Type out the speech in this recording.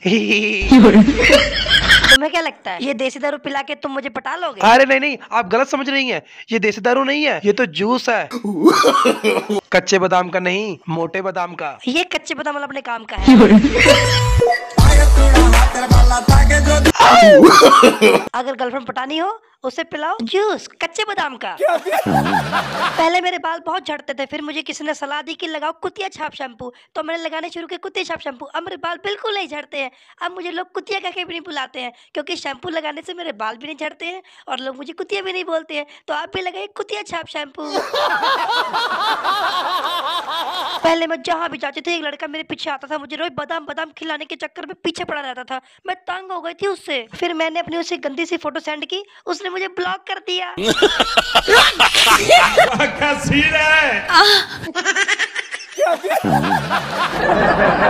तुम्हें क्या लगता है ये देसी दारू पिला के तुम मुझे पटा लोगे अरे नहीं नहीं आप गलत समझ रही हैं ये देसी दारू नहीं है ये तो जूस है कच्चे बादाम का नहीं मोटे बादाम का ये कच्चे बादाम वाला अपने काम का है अगर गर्लफ्रेंड पटानी हो उसे पिलाओ जूस कच्चे बादाम का पहले मेरे बाल बहुत झड़ते थे फिर मुझे किसी ने सलाह दी कि लगाओ कुतिया छाप शैम्पू तो मैंने लगाने शुरू किया कुतिया छाप शैम्पू अब मेरे बाल बिल्कुल नहीं झड़ते हैं अब मुझे लोग कुतिया कह के भी नहीं बुलाते हैं क्योंकि शैम्पू लगाने से मेरे बाल भी नहीं झड़ते हैं और लोग मुझे कुतिया भी नहीं बोलते हैं तो आप भी लगाइए कुतिया छाप शैम्पू पहले मैं जहाँ भी जाती थी एक लड़का मेरे पीछे आता था मुझे रोज बादाम बादाम खिलाने के चक्कर में पीछे पड़ा रहता था मैं तंग हो गई थी उससे फिर मैंने अपनी उसे गंदी सी फोटो सेंड की उसने मुझे ब्लॉक कर दिया